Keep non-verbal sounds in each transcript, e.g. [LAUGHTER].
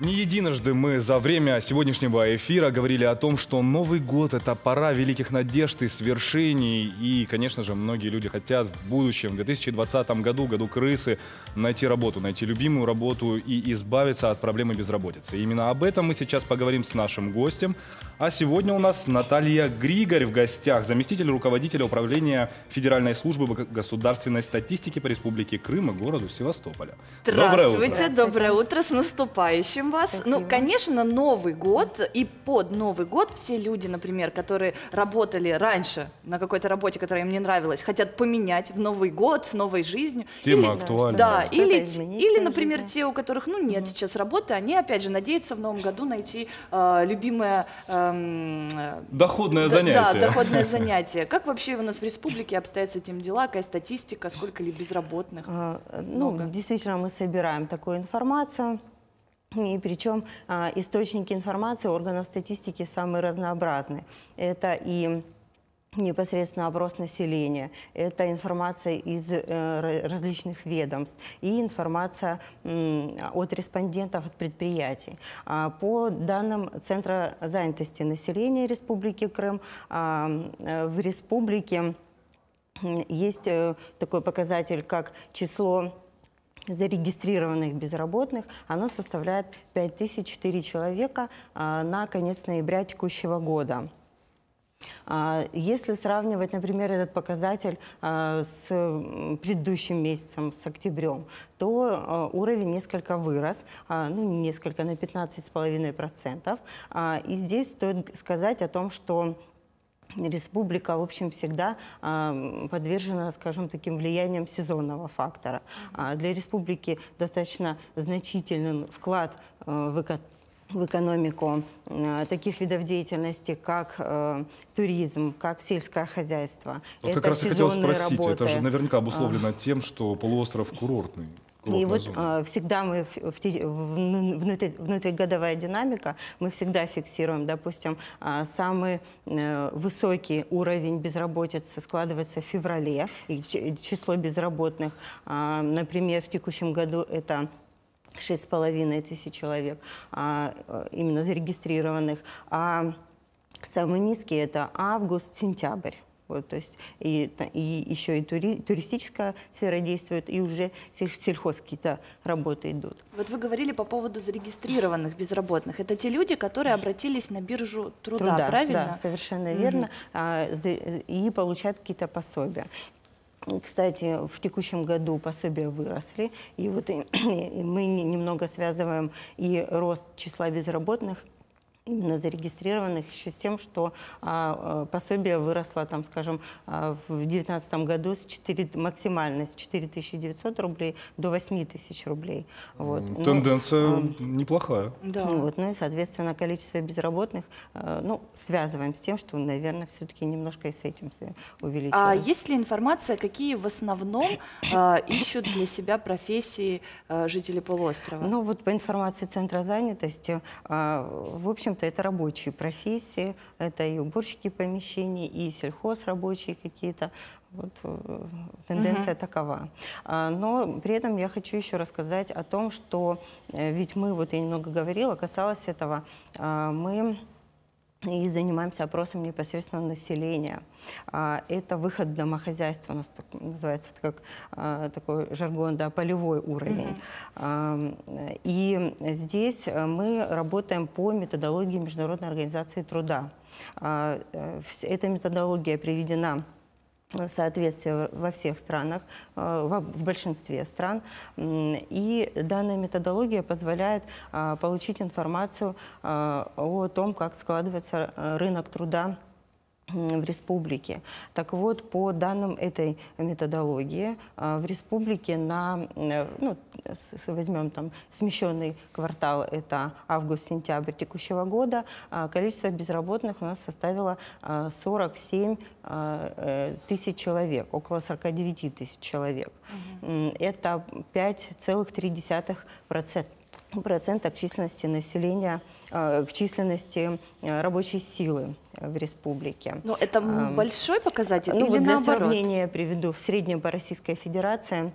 Не единожды мы за время сегодняшнего эфира говорили о том, что Новый год — это пора великих надежд и свершений. И, конечно же, многие люди хотят в будущем, в 2020 году, году крысы, найти работу, найти любимую работу и избавиться от проблемы безработицы. именно об этом мы сейчас поговорим с нашим гостем. А сегодня у нас Наталья Григорь в гостях, заместитель руководителя управления Федеральной службы государственной статистики по Республике Крым и городу Севастополя. Здравствуйте, доброе утро, доброе утро с наступающим вас. Ну, Спасибо. Ну, конечно, Новый год и под Новый год все люди, например, которые работали раньше на какой-то работе, которая им не нравилась, хотят поменять в Новый год с новой жизнью. Тема или, актуальна. Да, что или, или, например, жизнь. те, у которых ну нет mm-hmm. сейчас работы, они опять же надеются в новом году найти э, любимое э, доходное да, занятие. Да, доходное занятие. Как вообще у нас в республике обстоят с этим дела? Какая статистика? Сколько ли безработных? А, ну, действительно, мы собираем такую информацию. И причем а, источники информации органов статистики самые разнообразные. Это и непосредственно опрос населения, это информация из э, различных ведомств и информация м, от респондентов, от предприятий. А, по данным Центра занятости населения Республики Крым, а, э, в республике есть э, такой показатель, как число зарегистрированных безработных, оно составляет 5004 человека а, на конец ноября текущего года. А, если сравнивать, например, этот показатель а, с предыдущим месяцем, с октябрем, то уровень несколько вырос, ну, несколько на 15,5%. И здесь стоит сказать о том, что республика, в общем, всегда подвержена, скажем, таким влиянием сезонного фактора. А, для республики достаточно значительный вклад э, в в экономику э, таких видов деятельности, как э, туризм, как сельское хозяйство. Вот это как раз и хотел спросить, работы. это же наверняка обусловлено а... тем, что полуостров курортный. Вот и вот э, всегда мы в, в, внутри, внутригодовая динамика, мы всегда фиксируем, допустим, э, самый э, высокий уровень безработицы складывается в феврале, и число безработных, э, например, в текущем году это шесть с половиной тысяч человек, э, именно зарегистрированных, а самый низкий это август, сентябрь. Вот, то есть и, и еще и тури, туристическая сфера действует, и уже сельхозкие-то работы идут. Вот вы говорили по поводу зарегистрированных безработных. Это те люди, которые обратились на биржу труда, труда правильно? Да, совершенно верно. Угу. и получают какие-то пособия. Кстати, в текущем году пособия выросли, и вот и, [CLEARS THROAT] и мы немного связываем и рост числа безработных – именно зарегистрированных еще с тем, что а, а, пособие выросло, там, скажем, а, в 2019 году с 4, максимально с 4900 рублей до 8000 рублей. Вот. Ну, тенденция ну, неплохая. Да. Ну, вот, ну и, соответственно, количество безработных, а, ну, связываем с тем, что, наверное, все-таки немножко и с этим увеличилось. А есть ли информация, какие в основном а, ищут для себя профессии а, жители полуострова? Ну, вот по информации Центра занятости, а, в общем общем это рабочие профессии, это и уборщики помещений, и сельхозрабочие какие-то. Вот э, тенденция угу. такова. А, но при этом я хочу еще рассказать о том, что э, ведь мы, вот я немного говорила, касалось этого, а, мы и занимаемся опросом непосредственно населения. А, это выход в домохозяйство, у нас так, называется как а, такой жаргон, да, полевой уровень. Mm -hmm. И здесь э, мы работаем по методологии Международной организации труда. А, э, эта методология приведена соответствия во всех странах, э, в большинстве стран. И данная методология позволяет э, получить информацию э, о том, как складывается рынок труда в республике. Так вот, по данным этой методологии, а, в республике на, э, ну, возьмем там смещенный квартал, это август-сентябрь текущего года, а, количество безработных у нас составило 47 а, э, тысяч человек, около 49 тысяч человек. Угу. Это 5,3% процента э, к численности населения, к численности рабочей силы э, в республике. Но это большой показатель ну, или вот для наоборот? сравнения приведу. В среднем по Российской Федерации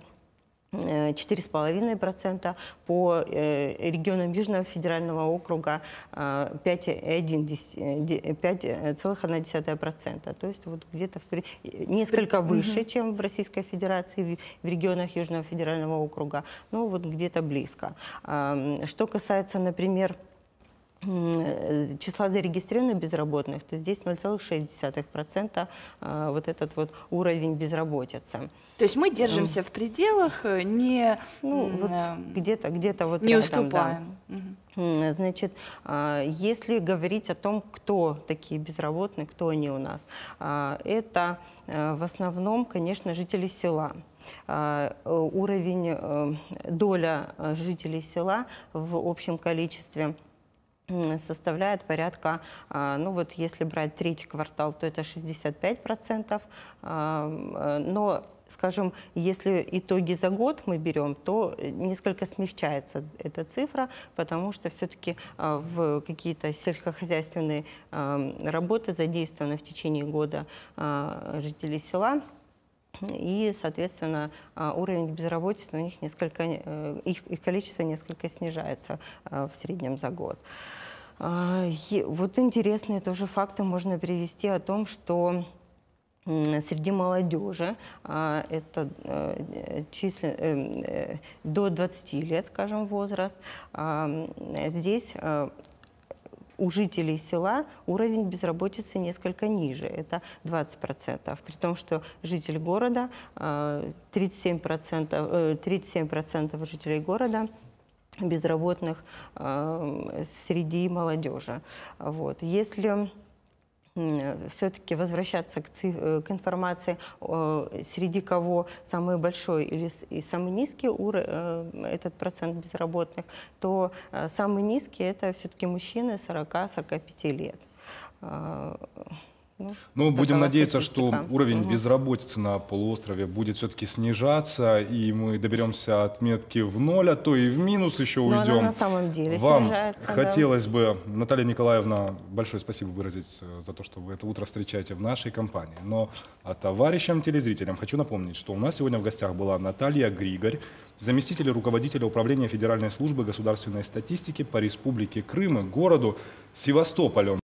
4,5%, э, по э, регионам Южного федерального округа 5,1%. Э, то есть вот где-то несколько выше, чем в Российской Федерации, в регионах Южного федерального округа, но ну вот где-то близко. Что касается, например, числа зарегистрированных безработных, то здесь 0,6% вот этот вот уровень безработицы. То есть мы держимся в пределах, э, не ну, вот э, где-то где-то вот не рядом, уступаем. Да. Значит, а, если говорить о том, кто такие безработные, кто они у нас, а, это э, в основном, конечно, жители села а, уровень, доля жителей села в общем количестве составляет порядка, ну вот если брать третий квартал, то это 65%, но скажем, если итоги за год мы берем, то э, несколько смягчается эта цифра, потому что все-таки а, в какие-то сельскохозяйственные работы задействованы в течение года а, жители села. И, соответственно, а, уровень безработицы у них несколько, э, их, их количество несколько снижается в среднем за год. Вот интересные тоже факты можно привести о том, что среди молодежи а, это э, числен, э, э, до 20 лет, скажем, возраст. А, здесь у жителей села уровень безработицы несколько ниже, это 20%, при том, что житель города, 37%, а, 37% жителей города безработных среди молодежи. Вот. Если Э, все-таки возвращаться к, циф- э, к информации, среди кого самый большой или и самый низкий уровень, э, этот процент безработных, то самый низкий это все-таки мужчины 40-45 лет. А, ну, ну будем надеяться, что Степан. уровень угу. безработицы на полуострове будет все-таки снижаться, и мы доберемся отметки в ноль, а то и в минус еще Но уйдем. на самом деле Вам снижается, хотелось да. бы, Наталья Николаевна, большое спасибо выразить э, за то, что вы это утро встречаете в нашей компании. Но а товарищам телезрителям хочу напомнить, что у нас сегодня в гостях была Наталья Григорь, заместитель руководителя Управления Федеральной службы государственной статистики по Республике Крым и городу Севастополю.